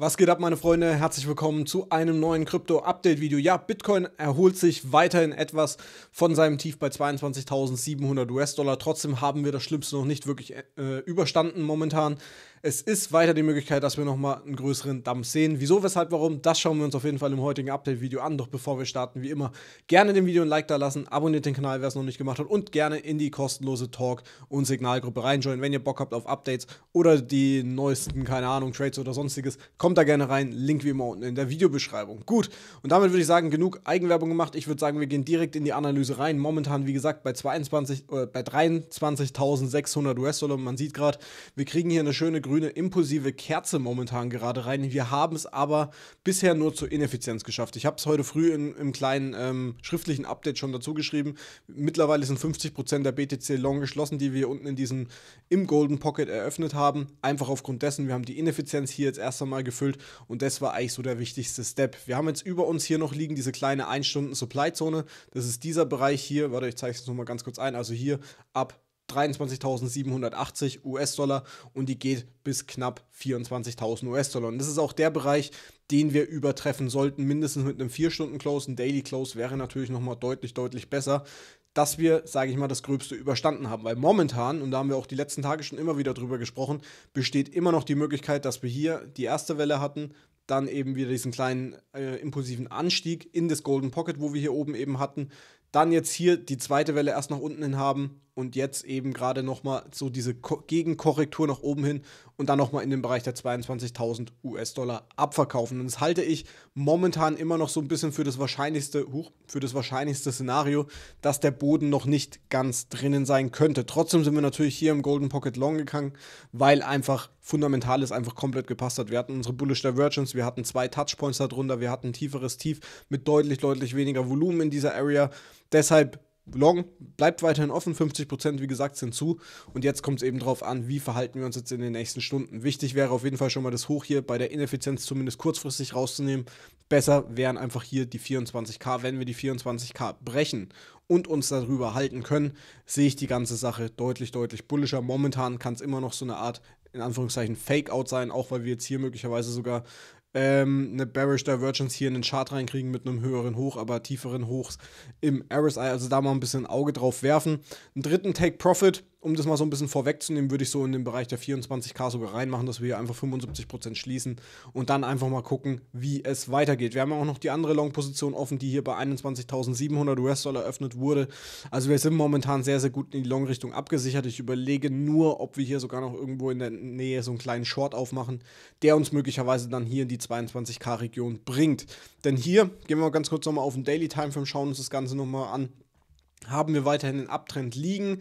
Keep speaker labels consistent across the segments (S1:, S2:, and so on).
S1: Was geht ab, meine Freunde? Herzlich willkommen zu einem neuen Krypto-Update-Video. Ja, Bitcoin erholt sich weiterhin etwas von seinem Tief bei 22.700 US-Dollar. Trotzdem haben wir das Schlimmste noch nicht wirklich äh, überstanden momentan. Es ist weiter die Möglichkeit, dass wir nochmal einen größeren Dampf sehen. Wieso, weshalb, warum, das schauen wir uns auf jeden Fall im heutigen Update-Video an. Doch bevor wir starten, wie immer, gerne dem Video ein Like da lassen, abonniert den Kanal, wer es noch nicht gemacht hat und gerne in die kostenlose Talk- und Signalgruppe reinjoinen, wenn ihr Bock habt auf Updates oder die neuesten, keine Ahnung, Trades oder sonstiges. Kommt da gerne rein, Link wie immer unten in der Videobeschreibung. Gut, und damit würde ich sagen, genug Eigenwerbung gemacht. Ich würde sagen, wir gehen direkt in die Analyse rein. Momentan, wie gesagt, bei, 22, äh, bei 23.600 US-Dollar. Man sieht gerade, wir kriegen hier eine schöne grüne impulsive Kerze momentan gerade rein. Wir haben es aber bisher nur zur Ineffizienz geschafft. Ich habe es heute früh in, im kleinen ähm, schriftlichen Update schon dazu geschrieben. Mittlerweile sind 50% der BTC Long geschlossen, die wir unten in diesem im Golden Pocket eröffnet haben. Einfach aufgrund dessen, wir haben die Ineffizienz hier jetzt erst einmal gefüllt und das war eigentlich so der wichtigste Step. Wir haben jetzt über uns hier noch liegen diese kleine 1-Stunden-Supply-Zone. Das ist dieser Bereich hier. Warte, ich zeige es nochmal ganz kurz ein. Also hier ab 23.780 US-Dollar und die geht bis knapp 24.000 US-Dollar. Und das ist auch der Bereich, den wir übertreffen sollten, mindestens mit einem 4-Stunden-Close. Ein Daily-Close wäre natürlich nochmal deutlich, deutlich besser, dass wir, sage ich mal, das Gröbste überstanden haben. Weil momentan, und da haben wir auch die letzten Tage schon immer wieder drüber gesprochen, besteht immer noch die Möglichkeit, dass wir hier die erste Welle hatten, dann eben wieder diesen kleinen äh, impulsiven Anstieg in das Golden Pocket, wo wir hier oben eben hatten, dann jetzt hier die zweite Welle erst nach unten hin haben und jetzt eben gerade nochmal so diese Ko Gegenkorrektur nach oben hin und dann nochmal in den Bereich der 22.000 US-Dollar abverkaufen. Und das halte ich momentan immer noch so ein bisschen für das wahrscheinlichste, huch, für das wahrscheinlichste Szenario, dass der Boden noch nicht ganz drinnen sein könnte. Trotzdem sind wir natürlich hier im Golden Pocket Long gegangen, weil einfach fundamental Fundamentales einfach komplett gepasst hat. Wir hatten unsere Bullish Divergence, wir hatten zwei Touchpoints darunter, wir hatten tieferes Tief mit deutlich, deutlich weniger Volumen in dieser Area. Deshalb Long bleibt weiterhin offen, 50% wie gesagt sind zu. Und jetzt kommt es eben darauf an, wie verhalten wir uns jetzt in den nächsten Stunden. Wichtig wäre auf jeden Fall schon mal das Hoch hier bei der Ineffizienz zumindest kurzfristig rauszunehmen. Besser wären einfach hier die 24k. Wenn wir die 24k brechen und uns darüber halten können, sehe ich die ganze Sache deutlich, deutlich bullischer. Momentan kann es immer noch so eine Art, in Anführungszeichen, Fake-Out sein, auch weil wir jetzt hier möglicherweise sogar ähm, eine Bearish Divergence hier in den Chart reinkriegen mit einem höheren Hoch, aber tieferen Hochs im RSI. Also da mal ein bisschen Auge drauf werfen. Einen dritten Take Profit um das mal so ein bisschen vorwegzunehmen, würde ich so in den Bereich der 24k sogar reinmachen, dass wir hier einfach 75% schließen und dann einfach mal gucken, wie es weitergeht. Wir haben auch noch die andere Long-Position offen, die hier bei 21.700 US-Dollar eröffnet wurde. Also wir sind momentan sehr, sehr gut in die Long-Richtung abgesichert. Ich überlege nur, ob wir hier sogar noch irgendwo in der Nähe so einen kleinen Short aufmachen, der uns möglicherweise dann hier in die 22k-Region bringt. Denn hier gehen wir mal ganz kurz nochmal auf den Daily time Timeframe, schauen uns das Ganze nochmal an haben wir weiterhin den Abtrend liegen.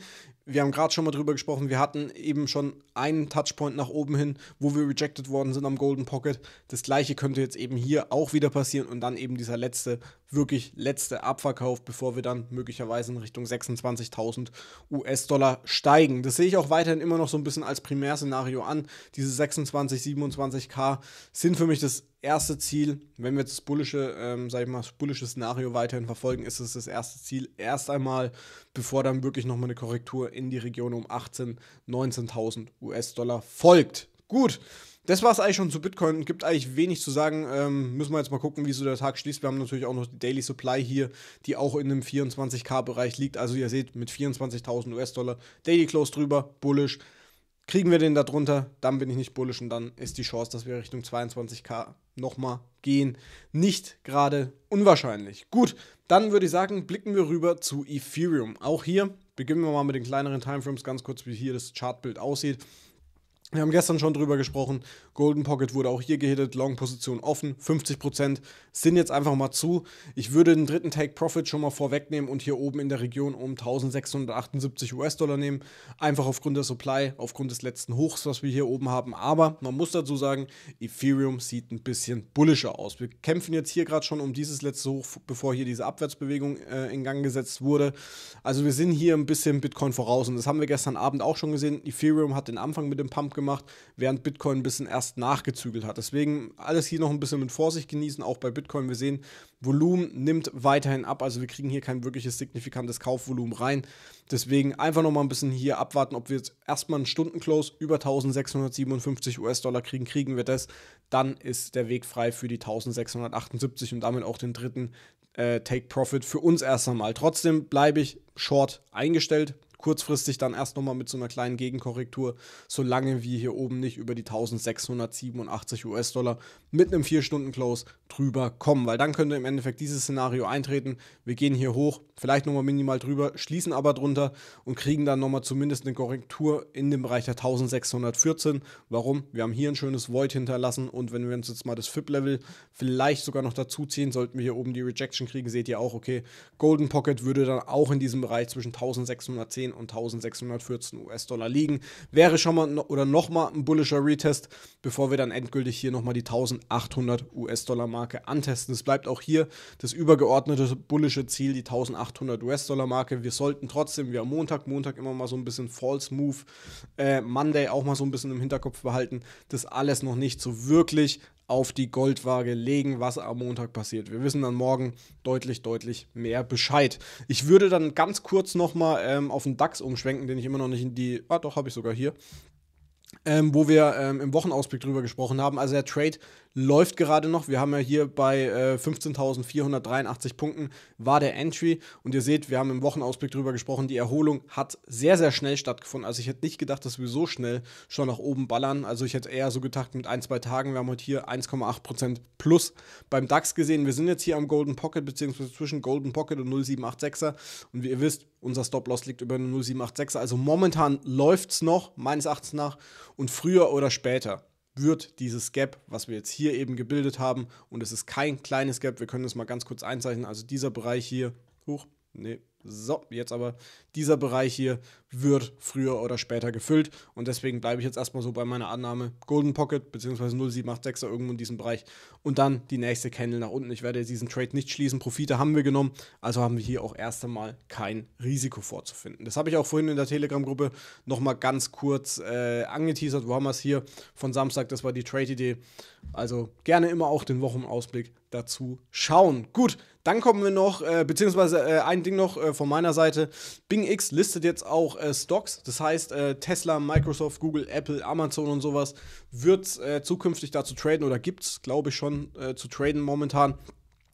S1: Wir haben gerade schon mal drüber gesprochen, wir hatten eben schon einen Touchpoint nach oben hin, wo wir rejected worden sind am Golden Pocket. Das gleiche könnte jetzt eben hier auch wieder passieren und dann eben dieser letzte, wirklich letzte Abverkauf, bevor wir dann möglicherweise in Richtung 26.000 US-Dollar steigen. Das sehe ich auch weiterhin immer noch so ein bisschen als Primärszenario an. Diese 26, 27k sind für mich das erste Ziel, wenn wir jetzt das bullische, ähm, sag ich mal, das bullische Szenario weiterhin verfolgen, ist es das erste Ziel erst einmal, bevor dann wirklich nochmal eine Korrektur in die Region um 18.000, 19.000 US-Dollar folgt. Gut, das war es eigentlich schon zu Bitcoin. Gibt eigentlich wenig zu sagen. Ähm, müssen wir jetzt mal gucken, wie so der Tag schließt. Wir haben natürlich auch noch die Daily Supply hier, die auch in dem 24k-Bereich liegt. Also ihr seht, mit 24.000 US-Dollar Daily Close drüber, bullish. Kriegen wir den da drunter, dann bin ich nicht bullisch und dann ist die Chance, dass wir Richtung 22k nochmal gehen, nicht gerade unwahrscheinlich. Gut, dann würde ich sagen, blicken wir rüber zu Ethereum. Auch hier beginnen wir mal mit den kleineren Timeframes, ganz kurz, wie hier das Chartbild aussieht. Wir haben gestern schon drüber gesprochen. Golden Pocket wurde auch hier gehittet. Long-Position offen. 50% sind jetzt einfach mal zu. Ich würde den dritten Take Profit schon mal vorwegnehmen und hier oben in der Region um 1678 US-Dollar nehmen. Einfach aufgrund der Supply, aufgrund des letzten Hochs, was wir hier oben haben. Aber man muss dazu sagen, Ethereum sieht ein bisschen bullischer aus. Wir kämpfen jetzt hier gerade schon um dieses letzte Hoch, bevor hier diese Abwärtsbewegung äh, in Gang gesetzt wurde. Also wir sind hier ein bisschen Bitcoin voraus. Und das haben wir gestern Abend auch schon gesehen. Ethereum hat den Anfang mit dem Pump gemacht, während Bitcoin ein bisschen erst nachgezügelt hat. Deswegen alles hier noch ein bisschen mit Vorsicht genießen, auch bei Bitcoin. Wir sehen, Volumen nimmt weiterhin ab, also wir kriegen hier kein wirkliches signifikantes Kaufvolumen rein. Deswegen einfach nochmal ein bisschen hier abwarten, ob wir jetzt erstmal einen Stundenclose über 1657 US-Dollar kriegen, kriegen wir das, dann ist der Weg frei für die 1678 und damit auch den dritten äh, Take Profit für uns erst einmal. Trotzdem bleibe ich short eingestellt, kurzfristig dann erst nochmal mit so einer kleinen Gegenkorrektur, solange wir hier oben nicht über die 1687 US-Dollar mit einem 4-Stunden-Close drüber kommen, weil dann könnte im Endeffekt dieses Szenario eintreten. Wir gehen hier hoch, vielleicht nochmal minimal drüber, schließen aber drunter und kriegen dann nochmal zumindest eine Korrektur in dem Bereich der 1614. Warum? Wir haben hier ein schönes Void hinterlassen und wenn wir uns jetzt mal das FIP-Level vielleicht sogar noch dazu ziehen, sollten wir hier oben die Rejection kriegen, seht ihr auch, okay, Golden Pocket würde dann auch in diesem Bereich zwischen 1610 und 1614 US-Dollar liegen. Wäre schon mal no oder nochmal ein bullischer Retest, bevor wir dann endgültig hier nochmal die 1800 US-Dollar-Marke antesten. Es bleibt auch hier das übergeordnete bullische Ziel, die 1800 800 US-Dollar-Marke. Wir sollten trotzdem, wie am Montag, Montag immer mal so ein bisschen False Move, äh, Monday auch mal so ein bisschen im Hinterkopf behalten, das alles noch nicht so wirklich auf die Goldwaage legen, was am Montag passiert. Wir wissen dann morgen deutlich, deutlich mehr Bescheid. Ich würde dann ganz kurz nochmal ähm, auf den DAX umschwenken, den ich immer noch nicht in die. Ah, doch, habe ich sogar hier. Ähm, wo wir ähm, im Wochenausblick drüber gesprochen haben. Also der Trade läuft gerade noch. Wir haben ja hier bei äh, 15.483 Punkten war der Entry und ihr seht, wir haben im Wochenausblick darüber gesprochen, die Erholung hat sehr, sehr schnell stattgefunden. Also ich hätte nicht gedacht, dass wir so schnell schon nach oben ballern. Also ich hätte eher so gedacht, mit ein, zwei Tagen, wir haben heute hier 1,8% plus beim DAX gesehen. Wir sind jetzt hier am Golden Pocket, beziehungsweise zwischen Golden Pocket und 0786er und wie ihr wisst, unser Stop-Loss liegt über 0786er. Also momentan läuft es noch, meines Erachtens nach, und früher oder später wird dieses Gap, was wir jetzt hier eben gebildet haben, und es ist kein kleines Gap, wir können das mal ganz kurz einzeichnen, also dieser Bereich hier, hoch, nee, so, jetzt aber dieser Bereich hier wird früher oder später gefüllt und deswegen bleibe ich jetzt erstmal so bei meiner Annahme Golden Pocket bzw. 0786er irgendwo in diesem Bereich und dann die nächste Candle nach unten. Ich werde diesen Trade nicht schließen, Profite haben wir genommen, also haben wir hier auch erst einmal kein Risiko vorzufinden. Das habe ich auch vorhin in der Telegram-Gruppe nochmal ganz kurz äh, angeteasert, wo haben wir es hier von Samstag, das war die Trade-Idee. Also gerne immer auch den Wochenausblick dazu schauen. Gut, dann kommen wir noch, äh, beziehungsweise äh, ein Ding noch äh, von meiner Seite. Bing X listet jetzt auch äh, Stocks, das heißt äh, Tesla, Microsoft, Google, Apple, Amazon und sowas wird es äh, zukünftig dazu traden oder gibt es, glaube ich, schon zu traden momentan.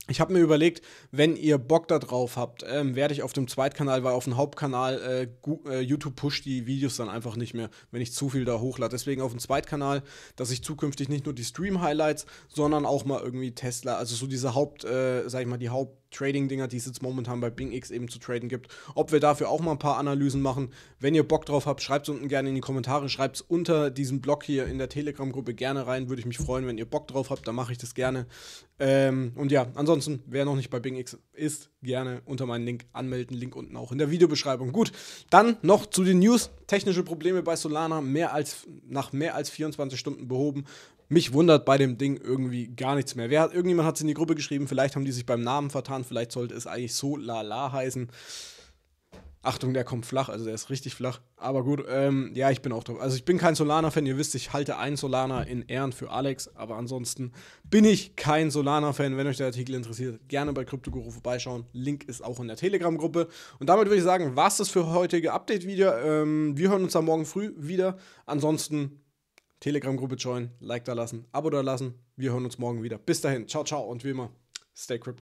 S1: Ich habe mir überlegt, wenn ihr Bock darauf habt, ähm, werde ich auf dem Zweitkanal, weil auf dem Hauptkanal äh, äh, YouTube pusht die Videos dann einfach nicht mehr, wenn ich zu viel da hochlade. Deswegen auf dem Zweitkanal, dass ich zukünftig nicht nur die Stream-Highlights, sondern auch mal irgendwie Tesla, also so diese Haupt, äh, sag ich mal, die Haupt Trading-Dinger, die es jetzt momentan bei Bing X eben zu traden gibt. Ob wir dafür auch mal ein paar Analysen machen. Wenn ihr Bock drauf habt, schreibt es unten gerne in die Kommentare, schreibt es unter diesem Blog hier in der Telegram-Gruppe gerne rein. Würde ich mich freuen, wenn ihr Bock drauf habt, dann mache ich das gerne. Ähm, und ja, ansonsten, wer noch nicht bei Bing X ist, gerne unter meinen Link anmelden. Link unten auch in der Videobeschreibung. Gut, dann noch zu den News. Technische Probleme bei Solana mehr als, nach mehr als 24 Stunden behoben mich wundert bei dem Ding irgendwie gar nichts mehr. Wer hat, irgendjemand hat es in die Gruppe geschrieben, vielleicht haben die sich beim Namen vertan, vielleicht sollte es eigentlich so lala heißen. Achtung, der kommt flach, also der ist richtig flach. Aber gut, ähm, ja, ich bin auch drauf. Also ich bin kein Solana-Fan, ihr wisst, ich halte einen Solana in Ehren für Alex, aber ansonsten bin ich kein Solana-Fan. Wenn euch der Artikel interessiert, gerne bei CryptoGuru vorbeischauen. Link ist auch in der Telegram-Gruppe. Und damit würde ich sagen, war es das für heutige Update-Video. Ähm, wir hören uns dann morgen früh wieder. Ansonsten Telegram-Gruppe joinen, Like da lassen, Abo da lassen. Wir hören uns morgen wieder. Bis dahin, ciao, ciao und wie immer, stay crypto.